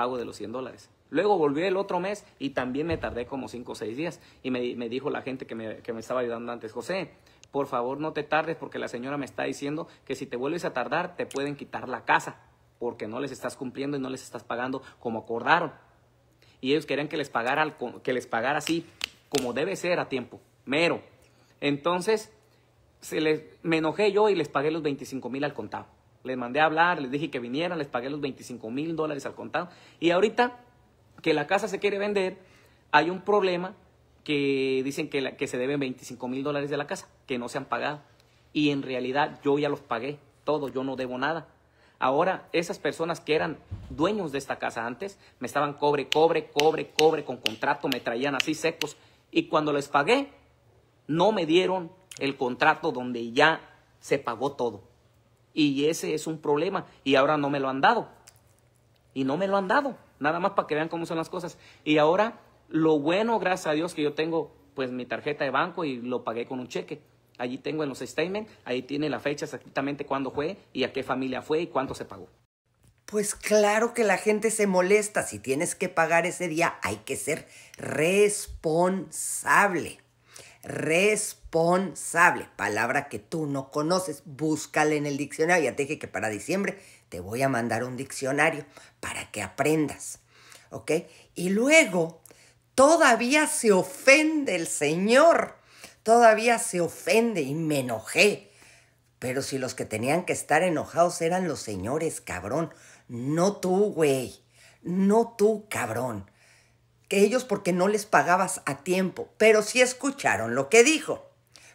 pago de los 100 dólares. Luego volví el otro mes y también me tardé como 5 o 6 días. Y me, dijo la gente que me, estaba ayudando antes, José, por favor no te tardes porque la señora me está diciendo que si te vuelves a tardar te pueden quitar la casa porque no les estás cumpliendo y no les estás pagando como acordaron. Y ellos querían que les pagara, que les pagara así, como debe ser a tiempo, mero. Entonces, se les, me enojé yo y les pagué los 25 mil al contado. Les mandé a hablar, les dije que vinieran, les pagué los 25 mil dólares al contado. Y ahorita que la casa se quiere vender, hay un problema que dicen que, se deben 25 mil dólares de la casa, que no se han pagado. Y en realidad yo ya los pagué, todo, yo no debo nada. Ahora, esas personas que eran dueños de esta casa antes, me estaban cobre, cobre, cobre, cobre con contrato, me traían así secos. Y cuando les pagué, no me dieron el contrato donde ya se pagó todo. Y ese es un problema. Y ahora no me lo han dado. Y no me lo han dado. Nada más para que vean cómo son las cosas. Y ahora, lo bueno, gracias a Dios, que yo tengo pues mi tarjeta de banco y lo pagué con un cheque. Allí tengo en los statements, ahí tiene la fecha exactamente cuándo fue y a qué familia fue y cuánto se pagó. Pues claro que la gente se molesta. Si tienes que pagar ese día, hay que ser responsable responsable, palabra que tú no conoces, búscala en el diccionario. Ya te dije que para diciembre te voy a mandar un diccionario para que aprendas, ¿ok? Y luego, todavía se ofende el Señor, todavía se ofende y me enojé. Pero si los que tenían que estar enojados eran los señores, cabrón, no tú, güey, no tú, cabrón que ellos porque no les pagabas a tiempo, pero sí escucharon lo que dijo.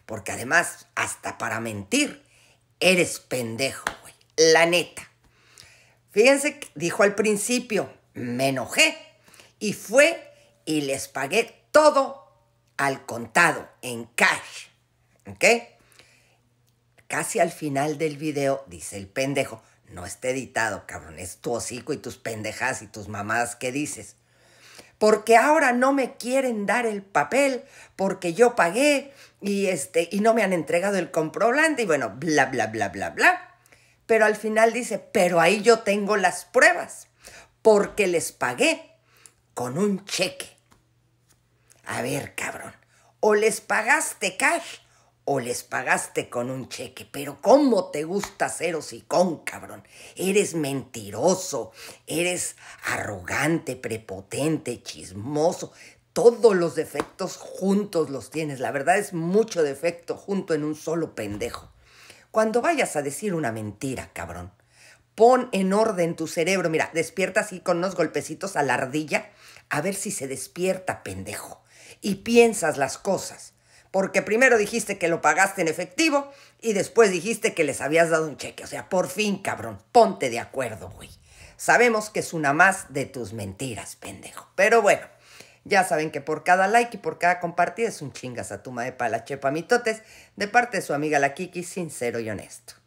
Porque además, hasta para mentir, eres pendejo, güey. La neta. Fíjense, que dijo al principio, me enojé y fue y les pagué todo al contado, en cash. ¿Ok? Casi al final del video dice el pendejo, no está editado, cabrón, es tu hocico y tus pendejas y tus mamás que dices porque ahora no me quieren dar el papel, porque yo pagué y, este, y no me han entregado el comprobante y bueno, bla, bla, bla, bla, bla. Pero al final dice, pero ahí yo tengo las pruebas, porque les pagué con un cheque. A ver, cabrón, o les pagaste cash o les pagaste con un cheque, pero ¿cómo te gusta ser hocicón, cabrón? Eres mentiroso, eres arrogante, prepotente, chismoso. Todos los defectos juntos los tienes. La verdad es mucho defecto junto en un solo pendejo. Cuando vayas a decir una mentira, cabrón, pon en orden tu cerebro. Mira, despierta así con unos golpecitos a la ardilla a ver si se despierta, pendejo. Y piensas las cosas. Porque primero dijiste que lo pagaste en efectivo y después dijiste que les habías dado un cheque. O sea, por fin, cabrón, ponte de acuerdo, güey. Sabemos que es una más de tus mentiras, pendejo. Pero bueno, ya saben que por cada like y por cada compartida es un chingas a tu madre para la chepa mitotes de parte de su amiga la Kiki, sincero y honesto.